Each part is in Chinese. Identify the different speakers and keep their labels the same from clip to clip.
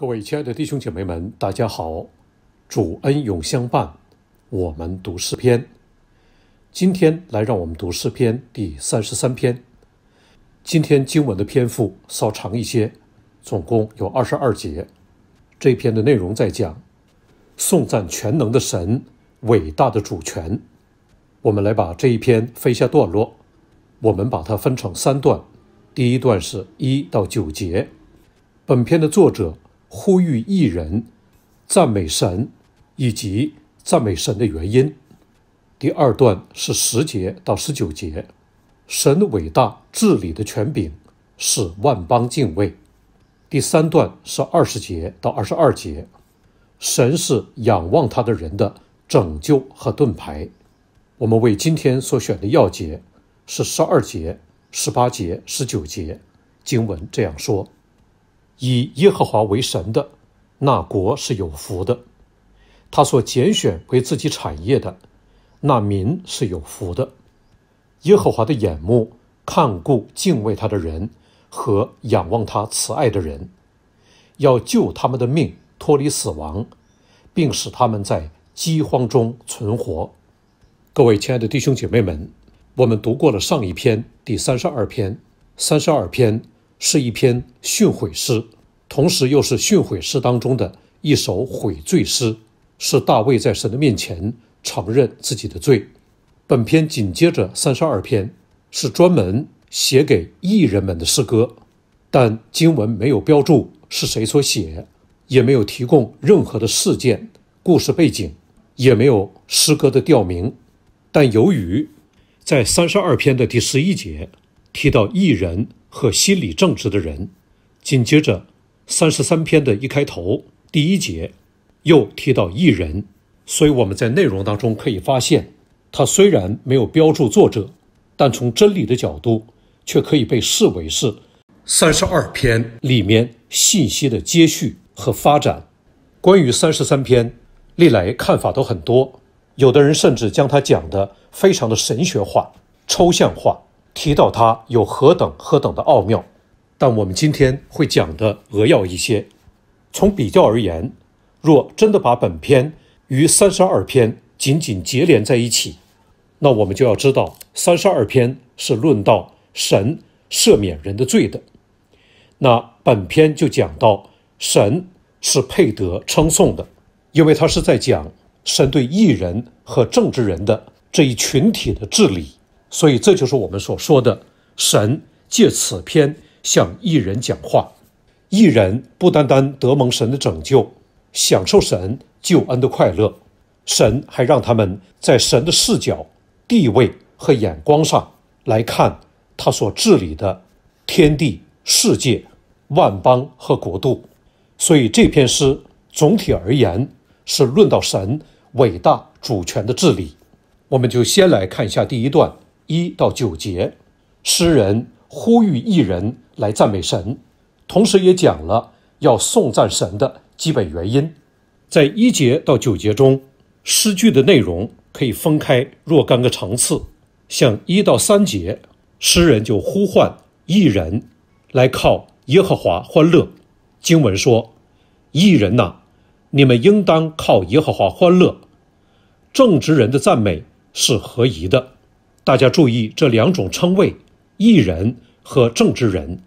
Speaker 1: 各位亲爱的弟兄姐妹们，大家好！主恩永相伴，我们读诗篇。今天来让我们读诗篇第三十三篇。今天经文的篇幅稍长一些，总共有二十二节。这篇的内容在讲颂赞全能的神、伟大的主权。我们来把这一篇分下段落，我们把它分成三段。第一段是一到九节。本篇的作者。呼吁一人赞美神以及赞美神的原因。第二段是十节到十九节，神的伟大治理的权柄使万邦敬畏。第三段是二十节到二十二节，神是仰望他的人的拯救和盾牌。我们为今天所选的要节是十二节、十八节、十九节，经文这样说。以耶和华为神的那国是有福的，他所拣选为自己产业的那民是有福的。耶和华的眼目看顾敬畏他的人和仰望他慈爱的人，要救他们的命脱离死亡，并使他们在饥荒中存活。各位亲爱的弟兄姐妹们，我们读过了上一篇第三十二篇，三十二篇。是一篇训悔诗，同时又是训悔诗当中的一首悔罪诗，是大卫在神的面前承认自己的罪。本篇紧接着三十二篇，是专门写给异人们的诗歌，但经文没有标注是谁所写，也没有提供任何的事件、故事背景，也没有诗歌的调名。但由于在三十二篇的第十一节提到异人。和心理正直的人，紧接着三十三篇的一开头第一节，又提到一人，所以我们在内容当中可以发现，他虽然没有标注作者，但从真理的角度，却可以被视为是三十二篇里面信息的接续和发展。关于三十三篇，历来看法都很多，有的人甚至将它讲的非常的神学化、抽象化。提到它有何等何等的奥妙，但我们今天会讲的扼要一些。从比较而言，若真的把本篇与三十二篇紧紧接连在一起，那我们就要知道，三十二篇是论到神赦免人的罪的，那本篇就讲到神是配得称颂的，因为他是在讲神对异人和政治人的这一群体的治理。所以，这就是我们所说的神借此篇向一人讲话。一人不单单得蒙神的拯救，享受神救恩的快乐，神还让他们在神的视角、地位和眼光上来看他所治理的天地、世界、万邦和国度。所以，这篇诗总体而言是论到神伟大主权的治理。我们就先来看一下第一段。一到九节，诗人呼吁艺人来赞美神，同时也讲了要颂赞神的基本原因。在一节到九节中，诗句的内容可以分开若干个层次。像一到三节，诗人就呼唤艺人来靠耶和华欢乐。经文说：“艺人呐，你们应当靠耶和华欢乐。正直人的赞美是合宜的。”大家注意这两种称谓，艺人和政治人，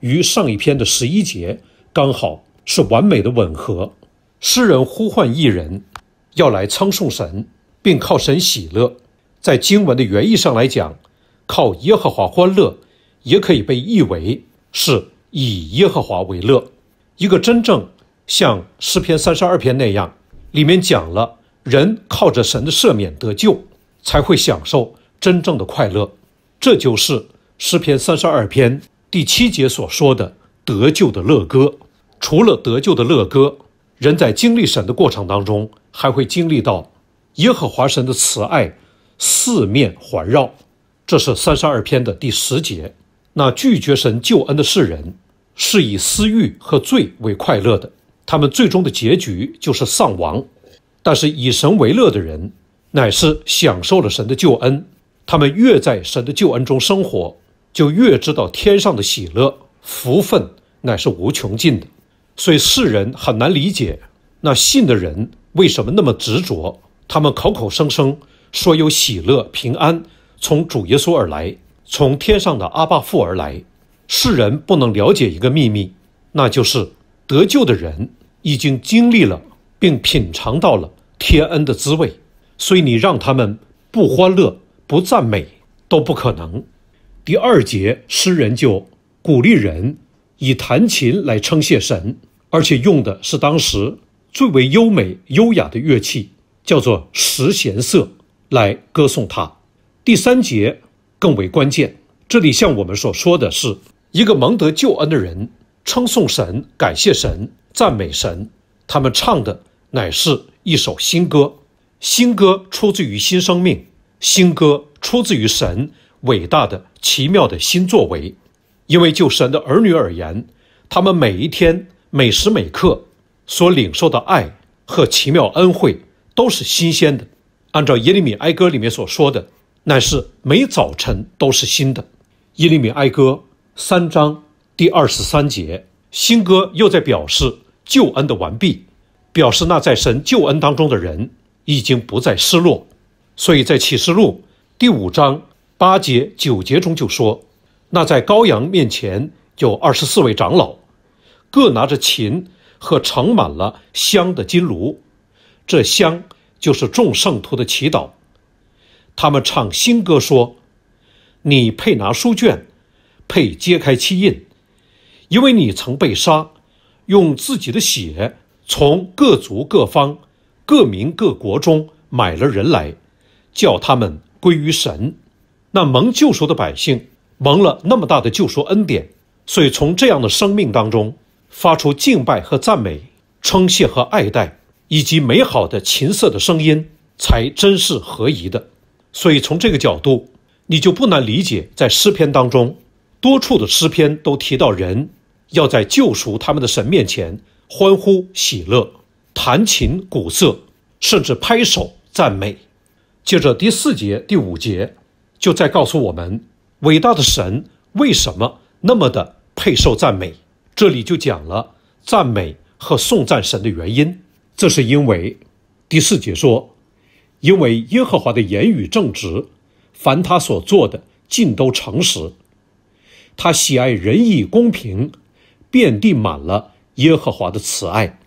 Speaker 1: 与上一篇的十一节刚好是完美的吻合。诗人呼唤艺人，要来称颂神，并靠神喜乐。在经文的原意上来讲，靠耶和华欢乐，也可以被译为是以耶和华为乐。一个真正像诗篇三十二篇那样，里面讲了人靠着神的赦免得救，才会享受。真正的快乐，这就是诗篇三十二篇第七节所说的“得救的乐歌”。除了得救的乐歌，人在经历神的过程当中，还会经历到耶和华神的慈爱四面环绕。这是三十二篇的第十节。那拒绝神救恩的世人，是以私欲和罪为快乐的，他们最终的结局就是丧亡。但是以神为乐的人，乃是享受了神的救恩。他们越在神的救恩中生活，就越知道天上的喜乐福分乃是无穷尽的。所以世人很难理解，那信的人为什么那么执着。他们口口声声说有喜乐平安从主耶稣而来，从天上的阿爸父而来。世人不能了解一个秘密，那就是得救的人已经经历了并品尝到了天恩的滋味。所以你让他们不欢乐。不赞美都不可能。第二节，诗人就鼓励人以弹琴来称谢神，而且用的是当时最为优美、优雅的乐器，叫做十弦瑟，来歌颂他。第三节更为关键，这里向我们所说的是一个蒙得救恩的人，称颂神、感谢神、赞美神，他们唱的乃是一首新歌，新歌出自于新生命。新歌出自于神伟大的奇妙的新作为，因为就神的儿女而言，他们每一天每时每刻所领受的爱和奇妙恩惠都是新鲜的。按照耶利米哀歌里面所说的，乃是每早晨都是新的。耶利米哀歌三章第二十三节，新歌又在表示旧恩的完毕，表示那在神旧恩当中的人已经不再失落。所以在启示录第五章八节九节中就说，那在羔羊面前有二十四位长老，各拿着琴和盛满了香的金炉，这香就是众圣徒的祈祷。他们唱新歌说：“你配拿书卷，配揭开七印，因为你曾被杀，用自己的血从各族、各方、各民、各国中买了人来。”叫他们归于神，那蒙救赎的百姓蒙了那么大的救赎恩典，所以从这样的生命当中发出敬拜和赞美、称谢和爱戴，以及美好的琴瑟的声音，才真是合宜的。所以从这个角度，你就不难理解，在诗篇当中多处的诗篇都提到人要在救赎他们的神面前欢呼喜乐、弹琴鼓瑟，甚至拍手赞美。接着第四节、第五节，就在告诉我们，伟大的神为什么那么的配受赞美。这里就讲了赞美和颂赞神的原因。这是因为第四节说，因为耶和华的言语正直，凡他所做的尽都诚实，他喜爱仁义公平，遍地满了耶和华的慈爱。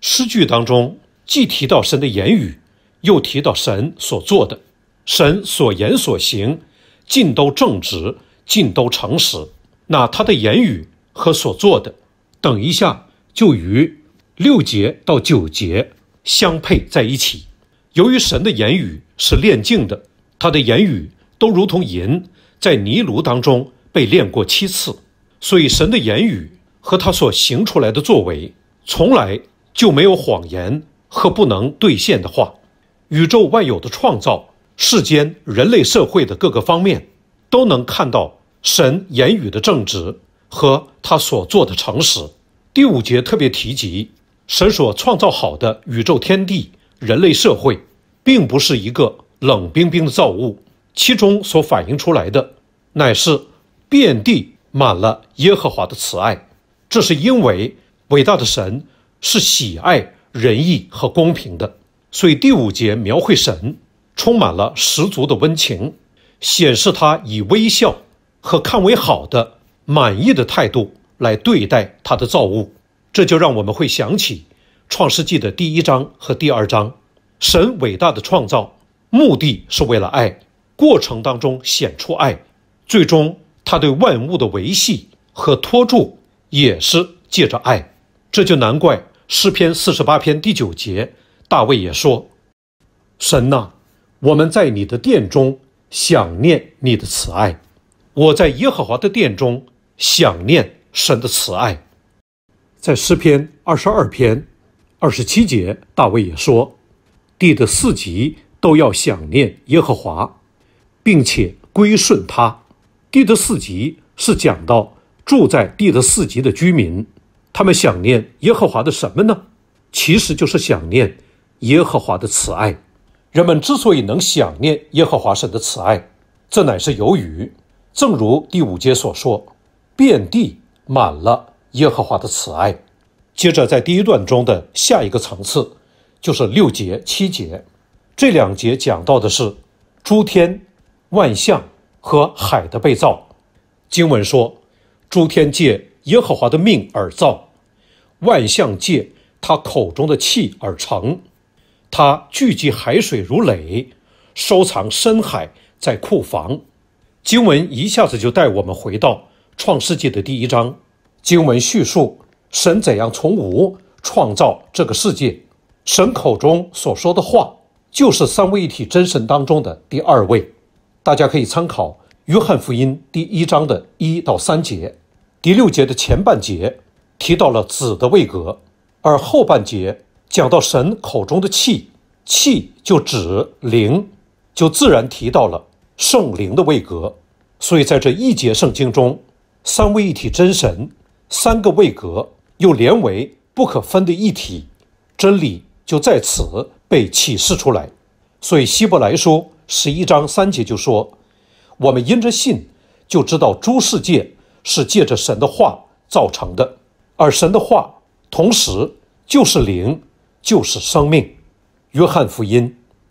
Speaker 1: 诗句当中既提到神的言语。又提到神所做的，神所言所行，尽都正直，尽都诚实。那他的言语和所做的，等一下就与六节到九节相配在一起。由于神的言语是炼净的，他的言语都如同银在泥炉当中被炼过七次，所以神的言语和他所行出来的作为，从来就没有谎言和不能兑现的话。宇宙万有的创造，世间人类社会的各个方面，都能看到神言语的正直和他所做的诚实。第五节特别提及，神所创造好的宇宙天地、人类社会，并不是一个冷冰冰的造物，其中所反映出来的，乃是遍地满了耶和华的慈爱。这是因为伟大的神是喜爱仁义和公平的。所以第五节描绘神，充满了十足的温情，显示他以微笑和看为好的满意的态度来对待他的造物。这就让我们会想起《创世纪》的第一章和第二章，神伟大的创造目的是为了爱，过程当中显出爱，最终他对万物的维系和托住也是借着爱。这就难怪诗篇四十八篇第九节。大卫也说：“神呐，我们在你的殿中想念你的慈爱；我在耶和华的殿中想念神的慈爱。”在诗篇二十二篇二十七节，大卫也说：“地的四极都要想念耶和华，并且归顺他。”地的四极是讲到住在地的四极的居民，他们想念耶和华的什么呢？其实就是想念。耶和华的慈爱，人们之所以能想念耶和华神的慈爱，这乃是由于，正如第五节所说，遍地满了耶和华的慈爱。接着在第一段中的下一个层次，就是六节七节，这两节讲到的是诸天、万象和海的被造。经文说，诸天借耶和华的命而造，万象借他口中的气而成。他聚集海水如垒，收藏深海在库房。经文一下子就带我们回到《创世纪》的第一章。经文叙述神怎样从无创造这个世界。神口中所说的话，就是三位一体真神当中的第二位。大家可以参考《约翰福音》第一章的一到三节，第六节的前半节提到了子的位格，而后半节。讲到神口中的气，气就指灵，就自然提到了圣灵的位格。所以在这一节圣经中，三位一体真神三个位格又连为不可分的一体真理，就在此被启示出来。所以希伯来书十一章三节就说：“我们因着信，就知道诸世界是借着神的话造成的，而神的话同时就是灵。”就是生命，《约翰福音》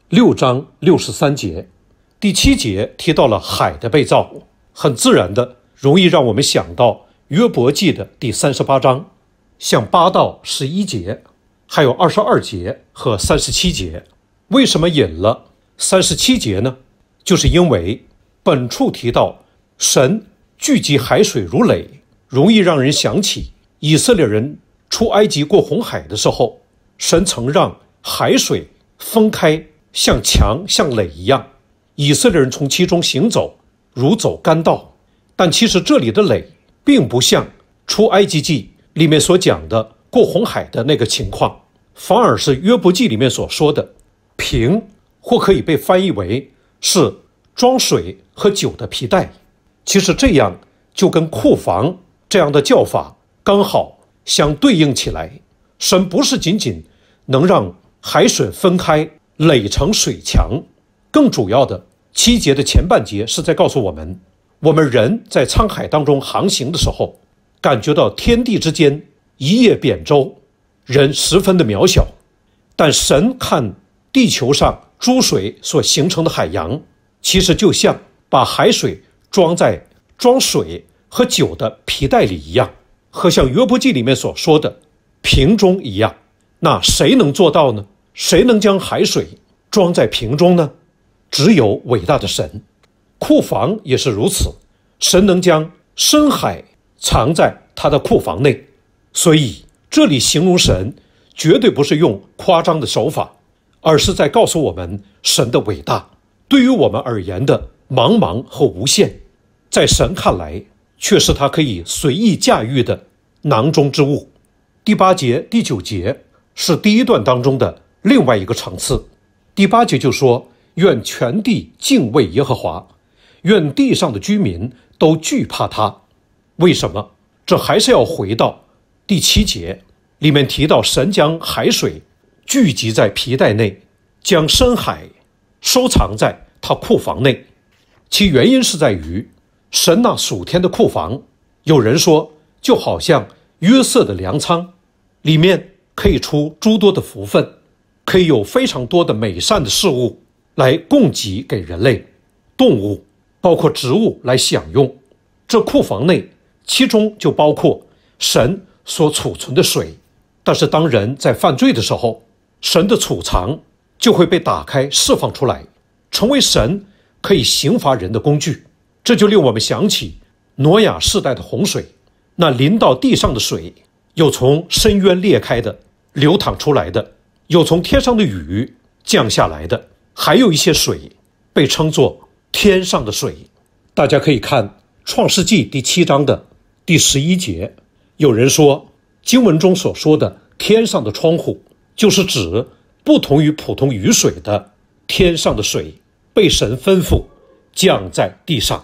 Speaker 1: 六章六十三节，第七节提到了海的被造，很自然的容易让我们想到约伯记的第三十八章，像八到十一节，还有二十二节和三十七节。为什么引了三十七节呢？就是因为本处提到神聚集海水如垒，容易让人想起以色列人出埃及过红海的时候。神曾让海水分开，像墙像垒一样，以色列人从其中行走，如走干道。但其实这里的垒并不像出埃及记里面所讲的过红海的那个情况，反而是约伯记里面所说的瓶，或可以被翻译为是装水和酒的皮带。其实这样就跟库房这样的叫法刚好相对应起来。神不是仅仅能让海水分开垒成水墙，更主要的，七节的前半节是在告诉我们：我们人在沧海当中航行的时候，感觉到天地之间一叶扁舟，人十分的渺小；但神看地球上诸水所形成的海洋，其实就像把海水装在装水和酒的皮袋里一样，和像约伯记里面所说的。瓶中一样，那谁能做到呢？谁能将海水装在瓶中呢？只有伟大的神。库房也是如此，神能将深海藏在他的库房内。所以这里形容神，绝对不是用夸张的手法，而是在告诉我们神的伟大。对于我们而言的茫茫和无限，在神看来却是他可以随意驾驭的囊中之物。第八节、第九节是第一段当中的另外一个层次。第八节就说：“愿全地敬畏耶和华，愿地上的居民都惧怕他。”为什么？这还是要回到第七节里面提到，神将海水聚集在皮带内，将深海收藏在他库房内，其原因是在于神那属天的库房。有人说，就好像。约瑟的粮仓里面可以出诸多的福分，可以有非常多的美善的事物来供给给人类、动物，包括植物来享用。这库房内，其中就包括神所储存的水。但是当人在犯罪的时候，神的储藏就会被打开，释放出来，成为神可以刑罚人的工具。这就令我们想起挪亚世代的洪水。那淋到地上的水，有从深渊裂开的流淌出来的，有从天上的雨降下来的，还有一些水被称作天上的水。大家可以看《创世纪》第七章的第十一节。有人说，经文中所说的天上的窗户，就是指不同于普通雨水的天上的水，被神吩咐降在地上。